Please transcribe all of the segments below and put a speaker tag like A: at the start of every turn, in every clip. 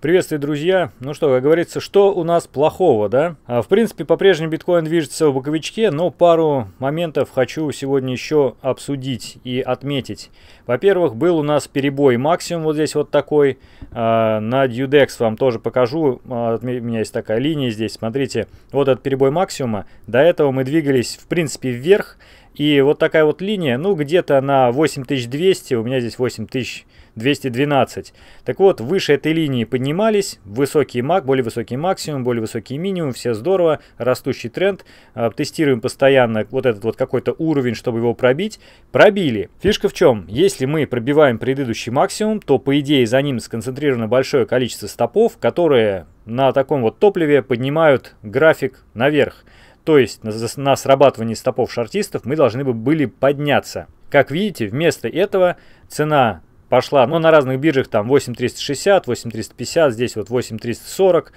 A: Приветствую, друзья. Ну что, как говорится, что у нас плохого, да? А, в принципе, по-прежнему биткоин движется в боковичке, но пару моментов хочу сегодня еще обсудить и отметить. Во-первых, был у нас перебой максимум вот здесь вот такой. А, на Dudex вам тоже покажу. А, у меня есть такая линия здесь. Смотрите, вот этот перебой максимума. До этого мы двигались, в принципе, вверх. И вот такая вот линия, ну, где-то на 8200, у меня здесь 8000 212. Так вот, выше этой линии поднимались, высокий маг, более высокий максимум, более высокий минимум, все здорово, растущий тренд. А, тестируем постоянно вот этот вот какой-то уровень, чтобы его пробить. Пробили. Фишка в чем? Если мы пробиваем предыдущий максимум, то по идее за ним сконцентрировано большое количество стопов, которые на таком вот топливе поднимают график наверх. То есть на, на срабатывании стопов шартистов мы должны бы были подняться. Как видите, вместо этого цена пошла, но на разных биржах там 8360, 8350, здесь вот 8340.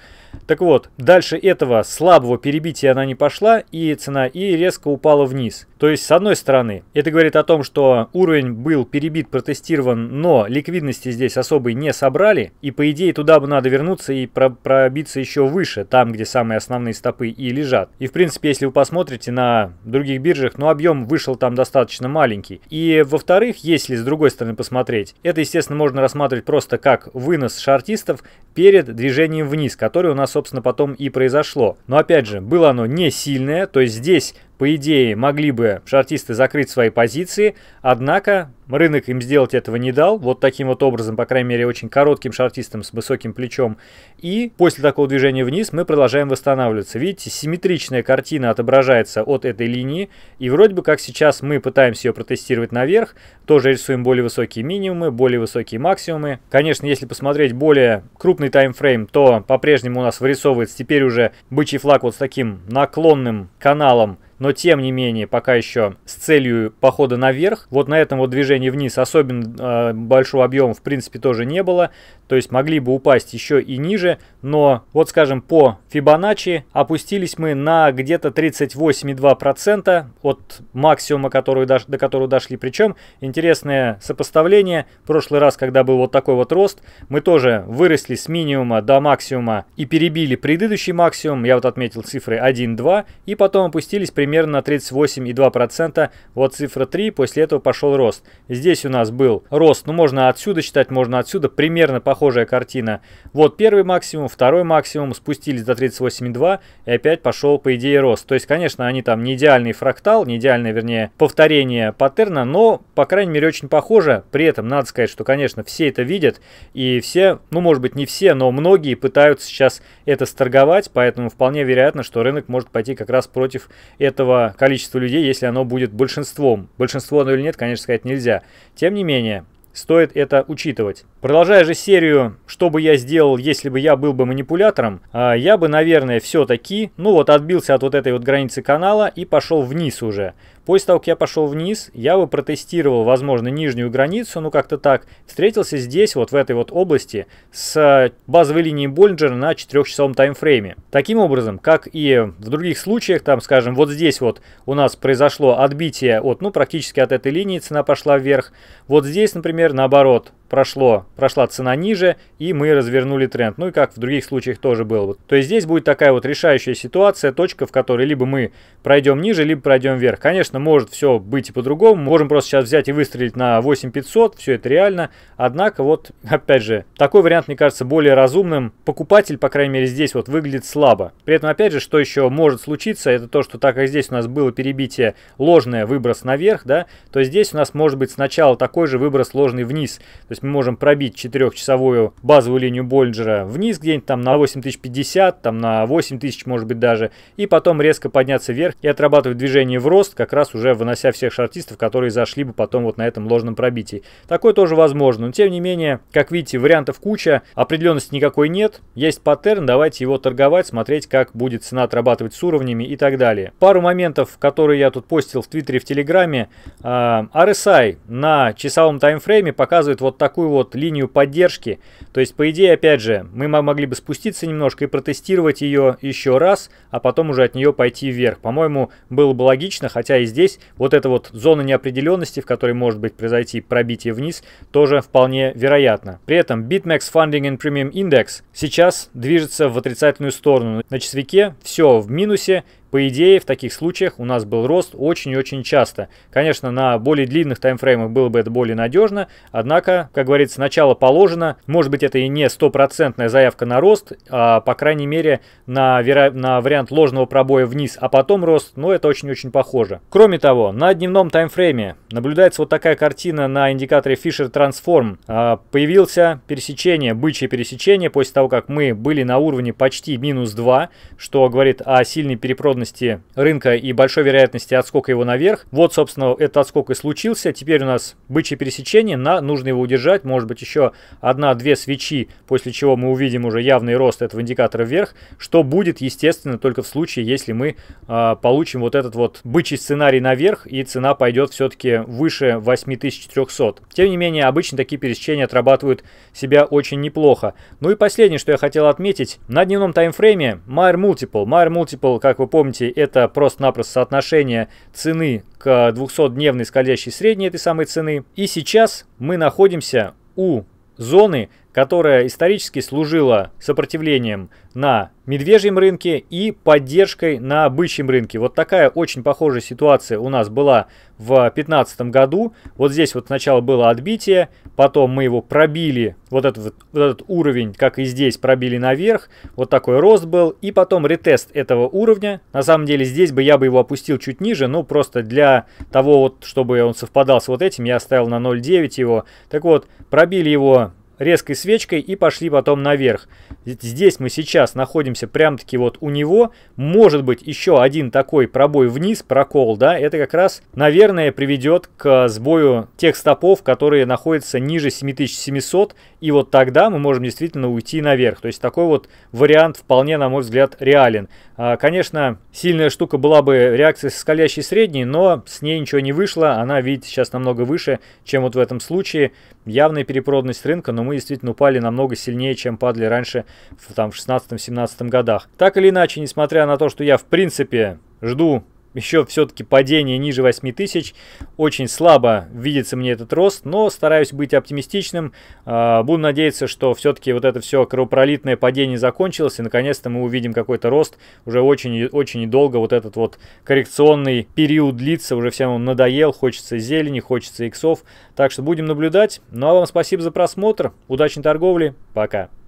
A: Так вот, дальше этого слабого перебития она не пошла, и цена и резко упала вниз. То есть, с одной стороны, это говорит о том, что уровень был перебит, протестирован, но ликвидности здесь особой не собрали, и по идее туда бы надо вернуться и про пробиться еще выше, там, где самые основные стопы и лежат. И в принципе, если вы посмотрите на других биржах, ну объем вышел там достаточно маленький. И во-вторых, если с другой стороны посмотреть, это, естественно, можно рассматривать просто как вынос шартистов перед движением вниз, которое у нас, собственно, потом и произошло. Но, опять же, было оно не сильное, то есть здесь по идее, могли бы шортисты закрыть свои позиции, однако рынок им сделать этого не дал, вот таким вот образом, по крайней мере, очень коротким шартистом с высоким плечом. И после такого движения вниз мы продолжаем восстанавливаться. Видите, симметричная картина отображается от этой линии, и вроде бы как сейчас мы пытаемся ее протестировать наверх, тоже рисуем более высокие минимумы, более высокие максимумы. Конечно, если посмотреть более крупный таймфрейм, то по-прежнему у нас вырисовывается теперь уже бычий флаг вот с таким наклонным каналом, но тем не менее пока еще с целью похода наверх. Вот на этом вот движении вниз особенно э, большого объема в принципе тоже не было, то есть могли бы упасть еще и ниже, но вот скажем по Фибоначчи опустились мы на где-то 38,2% от максимума, который, до которого дошли. Причем интересное сопоставление, в прошлый раз, когда был вот такой вот рост, мы тоже выросли с минимума до максимума и перебили предыдущий максимум, я вот отметил цифры 1,2, и потом опустились примерно примерно на 38,2%. Вот цифра 3, после этого пошел рост. Здесь у нас был рост, ну можно отсюда считать, можно отсюда, примерно похожая картина. Вот первый максимум, второй максимум, спустились до 38,2 и опять пошел по идее рост. То есть, конечно, они там не идеальный фрактал, не идеальное, вернее, повторение паттерна, но по крайней мере, очень похоже. При этом надо сказать, что, конечно, все это видят, и все, ну, может быть, не все, но многие пытаются сейчас это сторговать, поэтому вполне вероятно, что рынок может пойти как раз против этого количества людей, если оно будет большинством. Большинство оно или нет, конечно, сказать нельзя. Тем не менее, Стоит это учитывать. Продолжая же серию, что бы я сделал, если бы я был бы манипулятором, а, я бы, наверное, все-таки, ну вот отбился от вот этой вот границы канала и пошел вниз уже. После того, как я пошел вниз, я бы протестировал, возможно, нижнюю границу, ну как-то так. Встретился здесь, вот в этой вот области, с э, базовой линией Боллинджера на 4-часовом таймфрейме. Таким образом, как и в других случаях, там, скажем, вот здесь вот у нас произошло отбитие от, ну, практически от этой линии, цена пошла вверх. Вот здесь, например, наоборот, прошло, прошла цена ниже, и мы развернули тренд. Ну и как в других случаях тоже было. То есть здесь будет такая вот решающая ситуация, точка, в которой либо мы пройдем ниже, либо пройдем вверх. Конечно, может все быть и по-другому. Можем просто сейчас взять и выстрелить на 8500, все это реально. Однако вот, опять же, такой вариант, мне кажется, более разумным. Покупатель, по крайней мере, здесь вот выглядит слабо. При этом, опять же, что еще может случиться, это то, что так как здесь у нас было перебитие ложное, выброс наверх, да, то здесь у нас может быть сначала такой же выброс ложный вниз. То есть есть мы можем пробить четырехчасовую базовую линию Боллинджера вниз где-нибудь там на 8050, там на 8000 может быть даже, и потом резко подняться вверх и отрабатывать движение в рост, как раз уже вынося всех шартистов, которые зашли бы потом вот на этом ложном пробитии. Такое тоже возможно, но тем не менее, как видите, вариантов куча, определенности никакой нет, есть паттерн, давайте его торговать, смотреть, как будет цена отрабатывать с уровнями и так далее. Пару моментов, которые я тут постил в Твиттере, в Телеграме. RSI а, на часовом таймфрейме показывает вот так такую вот линию поддержки. То есть, по идее, опять же, мы могли бы спуститься немножко и протестировать ее еще раз, а потом уже от нее пойти вверх. По-моему, было бы логично, хотя и здесь вот эта вот зона неопределенности, в которой может быть произойти пробитие вниз, тоже вполне вероятно. При этом BitMEX Funding and Premium Index сейчас движется в отрицательную сторону. На часовике все в минусе, по идее, в таких случаях у нас был рост очень-очень часто. Конечно, на более длинных таймфреймах было бы это более надежно, однако, как говорится, начало положено. Может быть, это и не стопроцентная заявка на рост, а, по крайней мере, на, веро... на вариант ложного пробоя вниз, а потом рост, но это очень-очень похоже. Кроме того, на дневном таймфрейме наблюдается вот такая картина на индикаторе Fisher Transform. А, появился пересечение, бычье пересечение, после того, как мы были на уровне почти минус 2, что говорит о сильной перепроданной неравности рынка и большой вероятности отскока его наверх. Вот, собственно, этот отскок и случился. Теперь у нас бычье пересечение, на, нужно его удержать. Может быть, еще одна-две свечи, после чего мы увидим уже явный рост этого индикатора вверх, что будет, естественно, только в случае, если мы э, получим вот этот вот бычий сценарий наверх, и цена пойдет все-таки выше 8300. Тем не менее, обычно такие пересечения отрабатывают себя очень неплохо. Ну и последнее, что я хотел отметить. На дневном таймфрейме Майер Multiple. Майер Multiple, как вы помните, помните, это просто-напросто соотношение цены к 200-дневной скользящей средней этой самой цены. И сейчас мы находимся у зоны которая исторически служила сопротивлением на медвежьем рынке и поддержкой на бычьем рынке. Вот такая очень похожая ситуация у нас была в 2015 году. Вот здесь вот сначала было отбитие, потом мы его пробили, вот этот, вот этот уровень, как и здесь, пробили наверх. Вот такой рост был. И потом ретест этого уровня. На самом деле здесь бы я бы его опустил чуть ниже, но ну, просто для того, вот, чтобы он совпадал с вот этим, я оставил на 0,9 его. Так вот, пробили его резкой свечкой и пошли потом наверх. Здесь мы сейчас находимся прям-таки вот у него. Может быть еще один такой пробой вниз, прокол, да, это как раз, наверное, приведет к сбою тех стопов, которые находятся ниже 7700, и вот тогда мы можем действительно уйти наверх. То есть такой вот вариант вполне, на мой взгляд, реален. А, конечно, сильная штука была бы реакция с скалящей средней, но с ней ничего не вышло. Она, видите, сейчас намного выше, чем вот в этом случае. Явная перепроданность рынка, но мы действительно упали намного сильнее, чем падали раньше в, там, в 16-17 годах. Так или иначе, несмотря на то, что я в принципе жду еще все-таки падение ниже 8 тысяч. Очень слабо видится мне этот рост, но стараюсь быть оптимистичным. А, Буду надеяться, что все-таки вот это все кровопролитное падение закончилось, и наконец-то мы увидим какой-то рост. Уже очень-очень долго вот этот вот коррекционный период длится, уже всем он надоел, хочется зелени, хочется иксов. Так что будем наблюдать. Ну а вам спасибо за просмотр, удачной торговли, пока.